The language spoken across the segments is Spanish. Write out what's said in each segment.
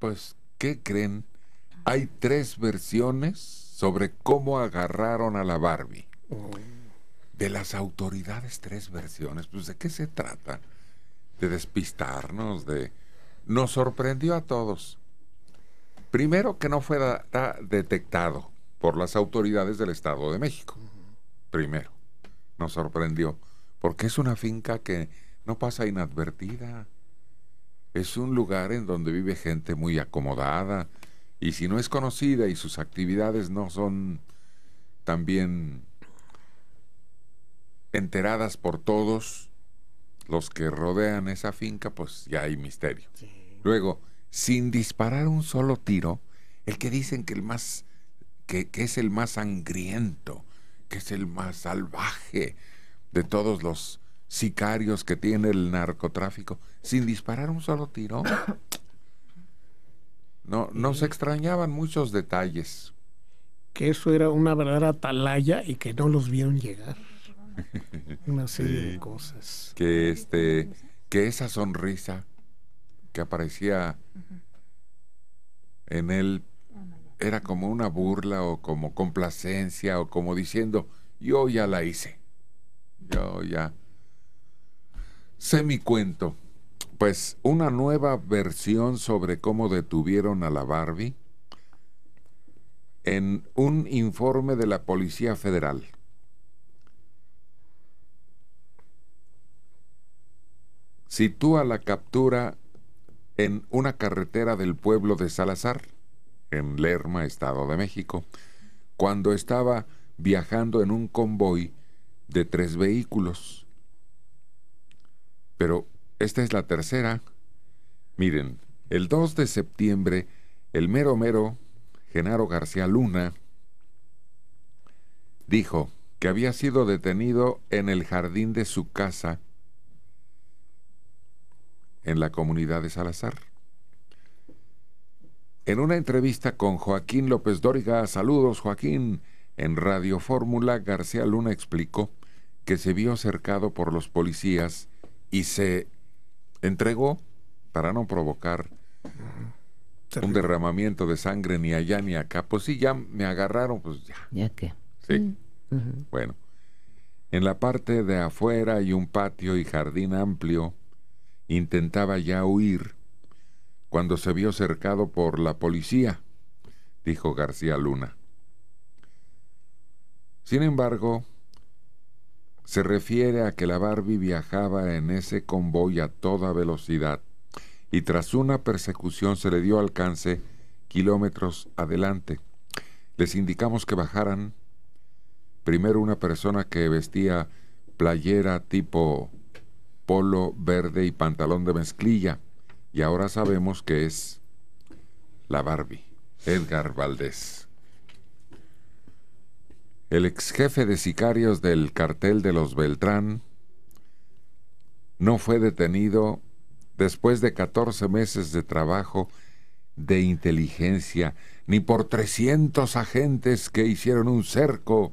Pues, ¿qué creen? Hay tres versiones sobre cómo agarraron a la Barbie. De las autoridades, tres versiones. Pues, ¿de qué se trata? De despistarnos, de... Nos sorprendió a todos. Primero que no fue detectado por las autoridades del Estado de México. Primero, nos sorprendió, porque es una finca que no pasa inadvertida es un lugar en donde vive gente muy acomodada y si no es conocida y sus actividades no son también enteradas por todos los que rodean esa finca, pues ya hay misterio. Luego, sin disparar un solo tiro, el que dicen que el más que es el más sangriento, que es el más salvaje de todos los sicarios que tiene el narcotráfico sin disparar un solo tiro. No, nos extrañaban muchos detalles. Que eso era una verdadera atalaya y que no los vieron llegar. Una serie de cosas. Que este, que esa sonrisa que aparecía en él era como una burla o como complacencia o como diciendo, yo ya la hice, yo ya Sé mi cuento. Pues una nueva versión sobre cómo detuvieron a la Barbie en un informe de la Policía Federal. Sitúa la captura en una carretera del pueblo de Salazar, en Lerma, Estado de México, cuando estaba viajando en un convoy de tres vehículos pero esta es la tercera. Miren, el 2 de septiembre, el mero mero, Genaro García Luna, dijo que había sido detenido en el jardín de su casa en la comunidad de Salazar. En una entrevista con Joaquín López Dóriga, saludos Joaquín, en Radio Fórmula García Luna explicó que se vio cercado por los policías y se entregó para no provocar un derramamiento de sangre ni allá ni acá. Pues sí, ya me agarraron, pues ya. ¿Ya qué? Sí. Mm. Bueno, en la parte de afuera hay un patio y jardín amplio. Intentaba ya huir cuando se vio cercado por la policía, dijo García Luna. Sin embargo, se refiere a que la Barbie viajaba en ese convoy a toda velocidad y tras una persecución se le dio alcance kilómetros adelante. Les indicamos que bajaran primero una persona que vestía playera tipo polo verde y pantalón de mezclilla y ahora sabemos que es la Barbie, Edgar Valdés el ex jefe de sicarios del cartel de los Beltrán, no fue detenido después de 14 meses de trabajo de inteligencia, ni por 300 agentes que hicieron un cerco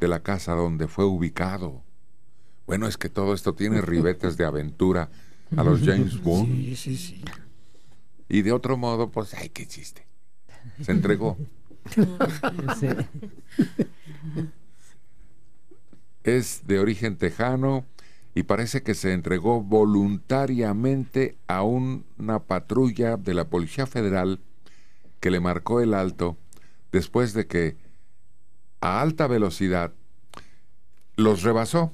de la casa donde fue ubicado. Bueno, es que todo esto tiene ribetes de aventura a los James Bond. Y de otro modo, pues, ay, qué chiste. Se entregó. Es de origen tejano y parece que se entregó voluntariamente a una patrulla de la Policía Federal que le marcó el alto después de que a alta velocidad los rebasó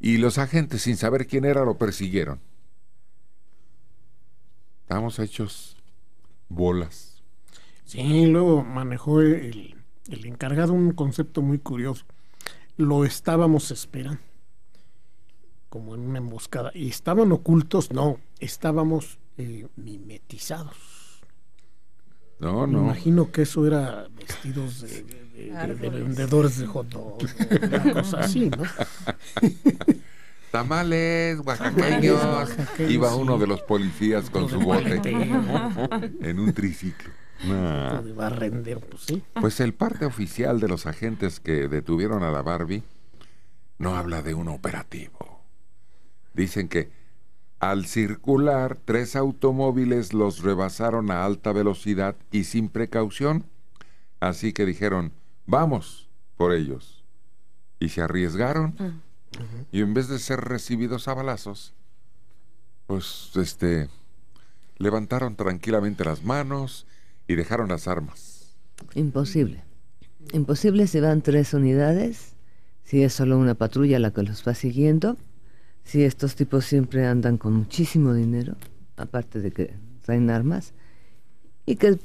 y los agentes sin saber quién era lo persiguieron. Estamos hechos bolas. Sí, luego manejó el, el encargado, un concepto muy curioso. Lo estábamos esperando, como en una emboscada. ¿Y estaban ocultos? No, estábamos eh, mimetizados. No, no. imagino que eso era vestidos de, de, vendedores de hot así, ¿no? tamales oaxaqueños. Iba uno de los policías con su bote en un triciclo. Ah. va pues, pues el parte oficial de los agentes que detuvieron a la Barbie no habla de un operativo. Dicen que al circular, tres automóviles los rebasaron a alta velocidad y sin precaución. Así que dijeron, vamos por ellos. Y se arriesgaron. Ah. Y en vez de ser recibidos a balazos, pues este levantaron tranquilamente las manos y dejaron las armas. Imposible. Imposible si van tres unidades, si es solo una patrulla la que los va siguiendo, si estos tipos siempre andan con muchísimo dinero, aparte de que traen armas, y que el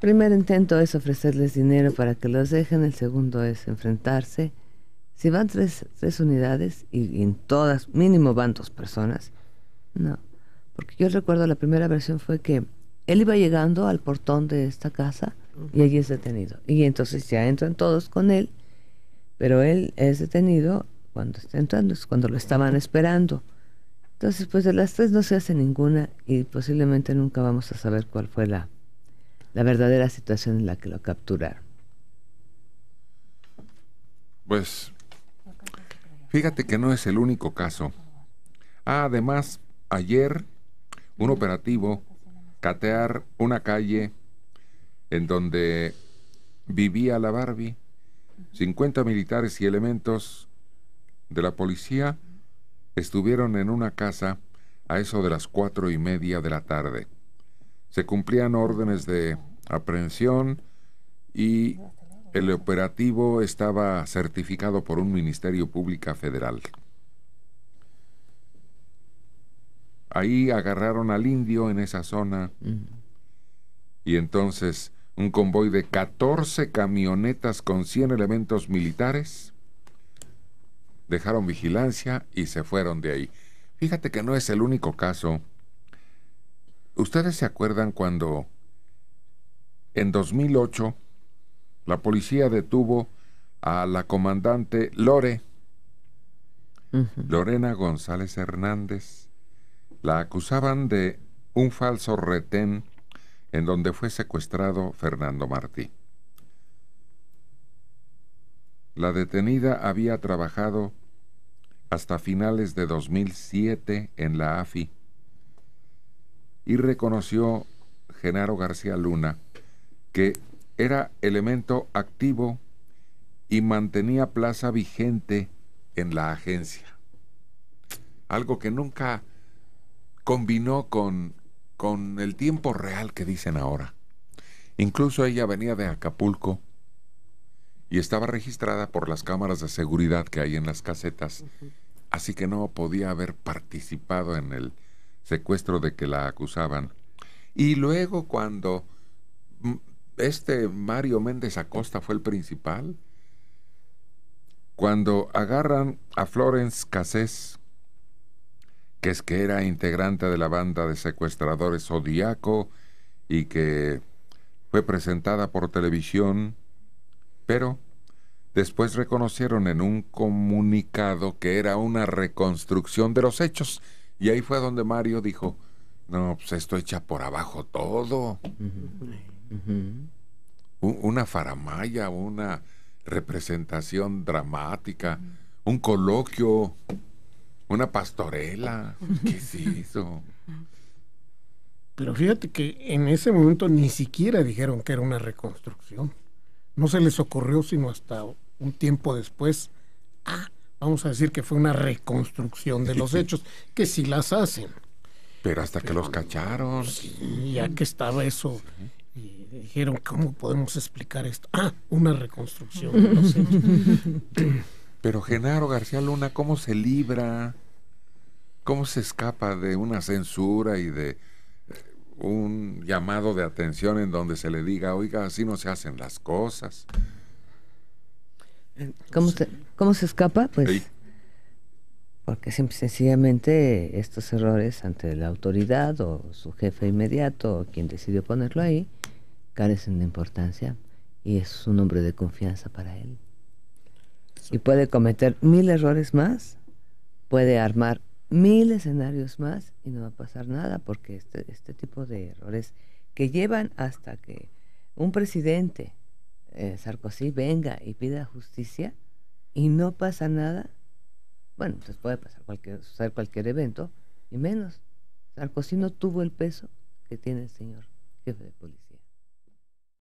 primer intento es ofrecerles dinero para que los dejen, el segundo es enfrentarse. Si van tres, unidades y, y en todas, mínimo van dos personas, no. Porque yo recuerdo la primera versión fue que él iba llegando al portón de esta casa y allí es detenido. Y entonces ya entran todos con él, pero él es detenido cuando está entrando, es cuando lo estaban esperando. Entonces, pues de las tres no se hace ninguna y posiblemente nunca vamos a saber cuál fue la, la verdadera situación en la que lo capturaron. Pues, fíjate que no es el único caso. además, ayer un operativo catear una calle en donde vivía la Barbie, 50 militares y elementos de la policía estuvieron en una casa a eso de las cuatro y media de la tarde. Se cumplían órdenes de aprehensión y el operativo estaba certificado por un Ministerio Pública Federal. Ahí agarraron al indio en esa zona. Y entonces un convoy de 14 camionetas con 100 elementos militares dejaron vigilancia y se fueron de ahí. Fíjate que no es el único caso. ¿Ustedes se acuerdan cuando en 2008 la policía detuvo a la comandante Lore, Lorena González Hernández, la acusaban de un falso retén en donde fue secuestrado Fernando Martí. La detenida había trabajado hasta finales de 2007 en la AFI y reconoció Genaro García Luna que era elemento activo y mantenía plaza vigente en la agencia. Algo que nunca combinó con, con el tiempo real que dicen ahora. Incluso ella venía de Acapulco y estaba registrada por las cámaras de seguridad que hay en las casetas, así que no podía haber participado en el secuestro de que la acusaban. Y luego cuando mm, este Mario Méndez Acosta fue el principal, cuando agarran a Florence Cassés que es que era integrante de la banda de secuestradores Zodíaco y que fue presentada por televisión, pero después reconocieron en un comunicado que era una reconstrucción de los hechos. Y ahí fue donde Mario dijo, no, pues esto echa por abajo todo. Una faramaya, una representación dramática, un coloquio una pastorela. ¿Qué se hizo? Pero fíjate que en ese momento ni siquiera dijeron que era una reconstrucción. No se les ocurrió sino hasta un tiempo después. Ah, vamos a decir que fue una reconstrucción de los hechos, que sí las hacen. Pero hasta que los cacharon. ya que estaba eso. Y dijeron, ¿cómo podemos explicar esto? Ah, una reconstrucción. Pero Genaro García Luna, ¿cómo se libra ¿Cómo se escapa de una censura y de eh, un llamado de atención en donde se le diga, oiga, así no se hacen las cosas? Eh, ¿Cómo, se, ¿cómo se escapa? Pues porque sencillamente estos errores ante la autoridad o su jefe inmediato o quien decidió ponerlo ahí carecen de importancia y es un hombre de confianza para él. Y puede cometer mil errores más, puede armar mil escenarios más y no va a pasar nada porque este, este tipo de errores que llevan hasta que un presidente, eh, Sarkozy, venga y pida justicia y no pasa nada, bueno, entonces pues puede pasar cualquier, cualquier evento y menos. Sarkozy no tuvo el peso que tiene el señor jefe de policía.